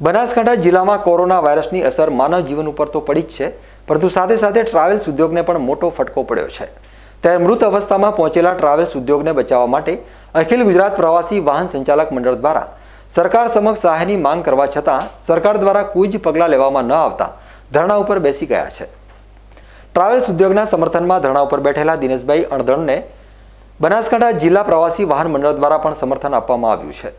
બનાસકાંઠા જિલ્લામાં કોરોના વાયરસની અસર માનવ જીવન ઉપર તો પડી જ છે પરંતુ સાથે સાથે ટ્રાવેલ્સ ઉદ્યોગને પણ મોટો ફટકો પડ્યો છે ત્યારે મૃત અવસ્થામાં પહોંચેલા ટ્રાવેલ્સ ઉદ્યોગને બચાવવા માટે અખિલ ગુજરાત પ્રવાસી વાહન સંચાલક મંડળ દ્વારા સરકાર સમક્ષ સહાયની માંગ કરવા છતાં સરકાર દ્વારા કોઈ જ પગલાં લેવામાં ન આવતા ધરણા ઉપર બેસી ગયા છે ટ્રાવેલ્સ ઉદ્યોગના સમર્થનમાં ધરણા ઉપર બેઠેલા દિનેશભાઈ અણધણને બનાસકાંઠા જિલ્લા પ્રવાસી વાહન મંડળ દ્વારા પણ સમર્થન આપવામાં આવ્યું છે